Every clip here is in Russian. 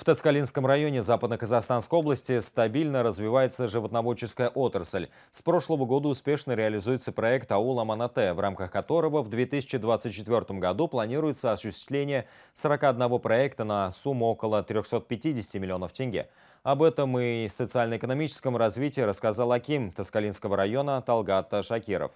В Тацкалинском районе Западно-Казахстанской области стабильно развивается животноводческая отрасль. С прошлого года успешно реализуется проект «Аул Аманате», в рамках которого в 2024 году планируется осуществление 41 проекта на сумму около 350 миллионов тенге. Об этом и социально-экономическом развитии рассказал Аким Таскалинского района Талгата Шакиров.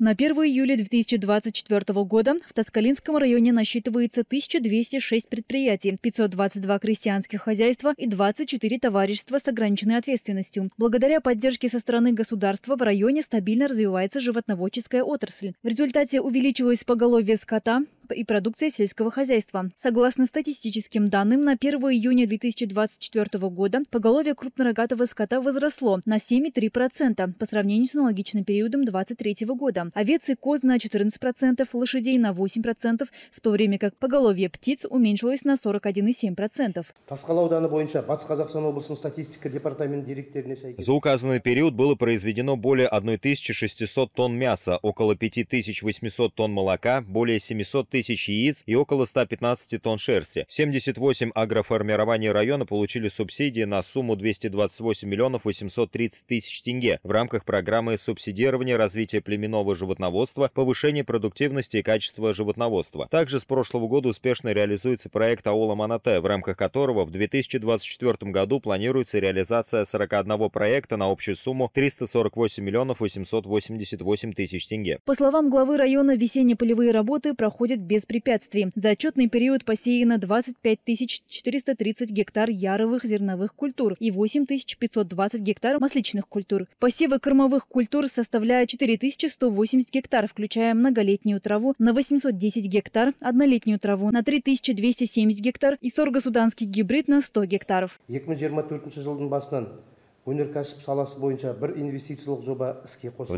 На 1 июля 2024 года в Тоскалинском районе насчитывается 1206 предприятий, 522 крестьянских хозяйства и 24 товарищества с ограниченной ответственностью. Благодаря поддержке со стороны государства в районе стабильно развивается животноводческая отрасль. В результате увеличилось поголовье скота, и продукция сельского хозяйства. Согласно статистическим данным, на 1 июня 2024 года поголовье крупнорогатого скота возросло на 7,3% по сравнению с аналогичным периодом 2023 года. Овец и коз на 14%, лошадей на 8%, в то время как поголовье птиц уменьшилось на 41,7%. За указанный период было произведено более 1600 тонн мяса, около 5800 тонн молока, более 700 тысяч тысяч яиц и около 115 тонн шерсти. 78 агроформирований района получили субсидии на сумму 228 миллионов 830 тысяч тенге в рамках программы субсидирования развития племенного животноводства, повышения продуктивности и качества животноводства. Также с прошлого года успешно реализуется проект «Аула Манате», в рамках которого в 2024 году планируется реализация 41 проекта на общую сумму 348 миллионов 888 тысяч тенге. По словам главы района, весенние полевые работы проходят без препятствий. За отчетный период посеяно 25 430 гектар яровых зерновых культур и 8 520 гектар масличных культур. Посевы кормовых культур составляют 4180 гектар, включая многолетнюю траву на 810 гектар, однолетнюю траву на 3270 гектар и сорго-суданский гибрид на 100 гектаров. В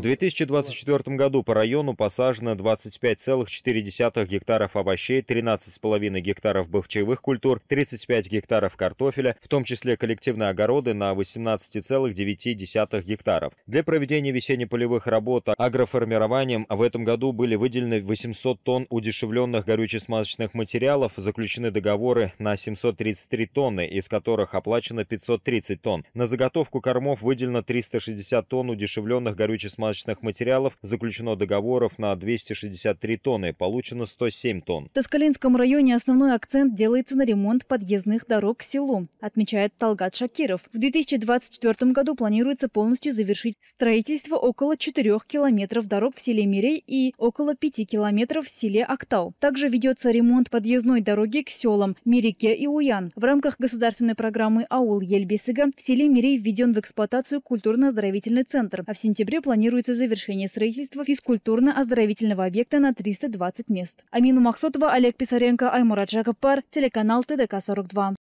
2024 году по району посажено 25,4 гектаров овощей, 13,5 гектаров бывчаевых культур, 35 гектаров картофеля, в том числе коллективные огороды на 18,9 гектаров. Для проведения весенне-полевых работ агроформированием в этом году были выделены 800 тонн удешевленных горюче-смазочных материалов, заключены договоры на 733 тонны, из которых оплачено 530 тонн. На заготовку кормов выделено 360 тонн удешевленных горюче-смазочных материалов, заключено договоров на 263 тонны, получено 107 тонн. В Тоскалинском районе основной акцент делается на ремонт подъездных дорог к селу, отмечает Талгат Шакиров. В 2024 году планируется полностью завершить строительство около 4 километров дорог в селе Мирей и около 5 километров в селе Актау. Также ведется ремонт подъездной дороги к селам Мирике и Уян. В рамках государственной программы «Аул Ельбесыга» в селе Мирей введен в эксплуатацию культурно-оздоровительный центр, а в сентябре планируется завершение строительства физкультурно-оздоровительного объекта на 320 мест. Амину Махсотова, Олег Писаренко, Аймурат Жакопар, телеканал ТДК-42.